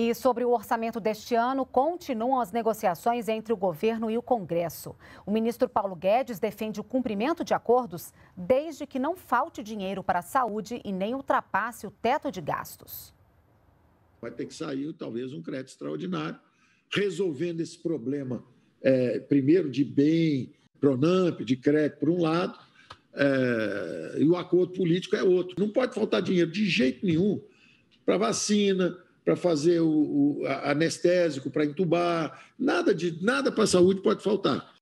E sobre o orçamento deste ano, continuam as negociações entre o governo e o Congresso. O ministro Paulo Guedes defende o cumprimento de acordos desde que não falte dinheiro para a saúde e nem ultrapasse o teto de gastos. Vai ter que sair talvez um crédito extraordinário, resolvendo esse problema, é, primeiro de bem, Pronamp, de crédito por um lado, é, e o acordo político é outro. Não pode faltar dinheiro de jeito nenhum para vacina, para fazer o, o anestésico, para entubar, nada de nada para a saúde pode faltar.